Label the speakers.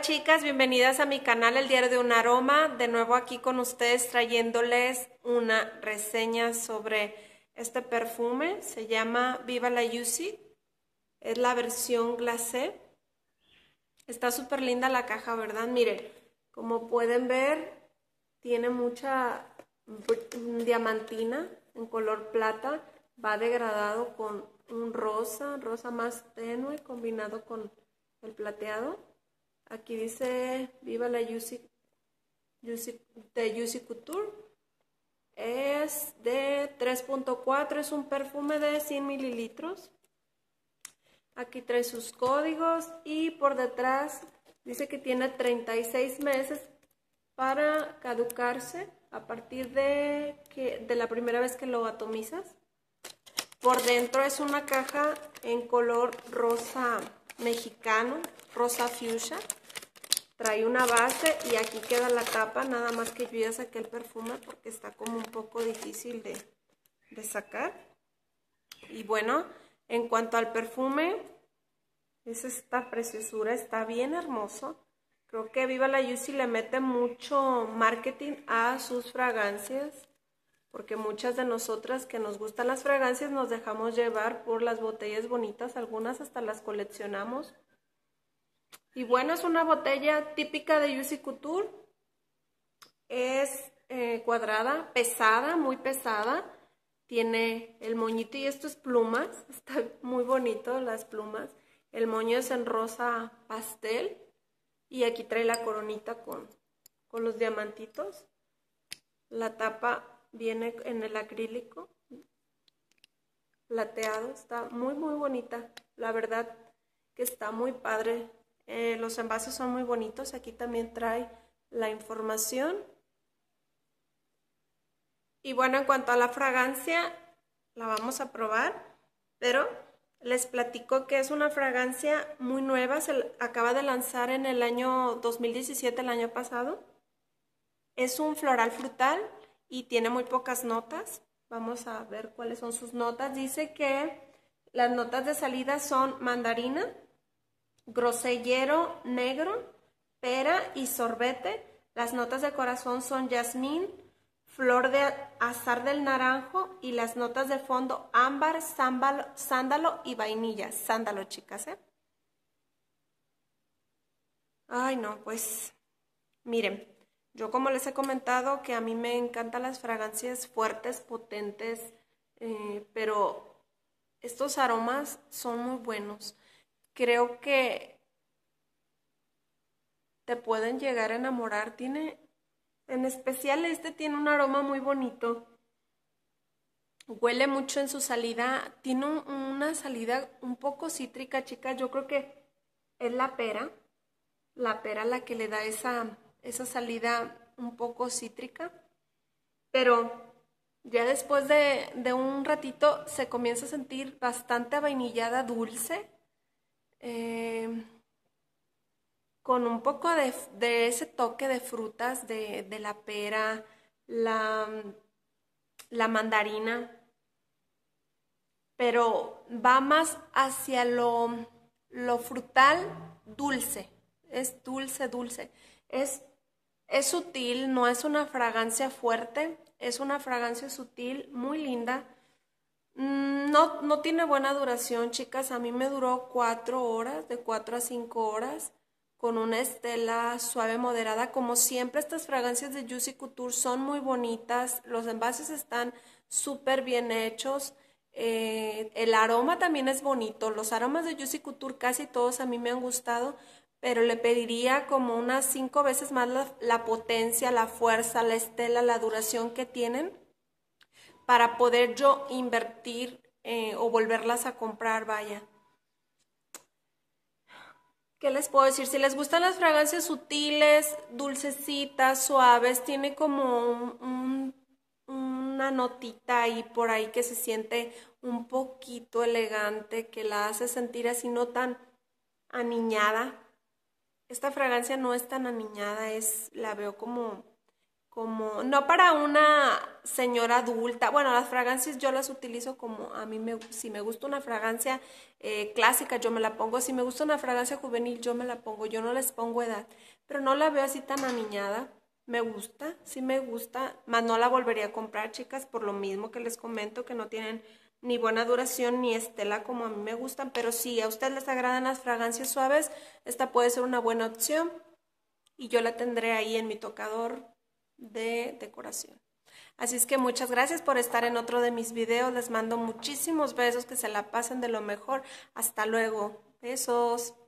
Speaker 1: chicas, bienvenidas a mi canal El Diario de un Aroma. De nuevo aquí con ustedes trayéndoles una reseña sobre este perfume. Se llama Viva la Yusi. Es la versión glacé. Está súper linda la caja, ¿verdad? Miren, como pueden ver, tiene mucha diamantina en color plata. Va degradado con un rosa, rosa más tenue combinado con el plateado Aquí dice, viva la Yusi, de Yusi Couture. Es de 3.4, es un perfume de 100 mililitros. Aquí trae sus códigos y por detrás dice que tiene 36 meses para caducarse a partir de, que, de la primera vez que lo atomizas. Por dentro es una caja en color rosa mexicano, rosa fuchsia trae una base y aquí queda la tapa, nada más que yo ya saqué el perfume porque está como un poco difícil de, de sacar. Y bueno, en cuanto al perfume, es esta preciosura, está bien hermoso. Creo que Viva la Yusi le mete mucho marketing a sus fragancias, porque muchas de nosotras que nos gustan las fragancias nos dejamos llevar por las botellas bonitas, algunas hasta las coleccionamos y bueno, es una botella típica de Juicy Couture. Es eh, cuadrada, pesada, muy pesada. Tiene el moñito y esto es plumas. Está muy bonito las plumas. El moño es en rosa pastel. Y aquí trae la coronita con, con los diamantitos. La tapa viene en el acrílico plateado. Está muy, muy bonita. La verdad que está muy padre eh, los envases son muy bonitos. Aquí también trae la información. Y bueno, en cuanto a la fragancia, la vamos a probar, pero les platico que es una fragancia muy nueva, se acaba de lanzar en el año 2017, el año pasado. Es un floral frutal y tiene muy pocas notas. Vamos a ver cuáles son sus notas. Dice que las notas de salida son mandarina, grosellero negro, pera y sorbete. Las notas de corazón son jazmín, flor de azar del naranjo y las notas de fondo ámbar, sándalo, y vainilla. Sándalo, chicas, ¿eh? Ay, no, pues miren, yo como les he comentado que a mí me encantan las fragancias fuertes, potentes, eh, pero estos aromas son muy buenos creo que te pueden llegar a enamorar. Tiene, en especial este tiene un aroma muy bonito. Huele mucho en su salida. Tiene una salida un poco cítrica, chicas. Yo creo que es la pera. La pera la que le da esa, esa salida un poco cítrica. Pero ya después de, de un ratito se comienza a sentir bastante vainillada dulce eh, con un poco de, ese toque de frutas, de, la pera, la, mandarina, pero va más hacia lo, frutal dulce. Es dulce, dulce. es sutil, no es una fragancia fuerte, es una fragancia sutil, muy linda, Mm, no, no tiene buena duración, chicas. A mí me duró cuatro horas, de cuatro a cinco horas, con una estela suave, moderada. Como siempre, estas fragancias de Juicy Couture son muy bonitas. Los envases están súper bien hechos. Eh, el aroma también es bonito. Los aromas de Juicy Couture casi todos a mí me han gustado, pero le pediría como unas cinco veces más la potencia, la fuerza, la estela, la duración que tienen para poder yo invertir eh, o volverlas a comprar, vaya. ¿Qué les puedo decir? Si les gustan las fragancias sutiles, dulcecitas, suaves, tiene como una notita ahí por ahí que se siente un poquito elegante, que la hace sentir así no tan aniñada. Esta fragancia no es tan aniñada, es, la veo como como, no para una señora adulta, bueno, las fragancias yo las utilizo como, a mí me, si me gusta una fragancia eh, clásica, yo me la pongo, si me gusta una fragancia juvenil, yo me la pongo, yo no les pongo edad, pero no la veo así tan aniñada, me gusta, sí me gusta, más no la volvería a comprar, chicas, por lo mismo que les comento, que no tienen ni buena duración ni estela como a mí me gustan, pero si a ustedes les agradan las fragancias suaves, esta puede ser una buena opción y yo la tendré ahí en mi tocador de decoración. Así es que muchas gracias por estar en otro de mis videos. Les mando muchísimos besos, que se la pasen de lo mejor. Hasta luego. Besos.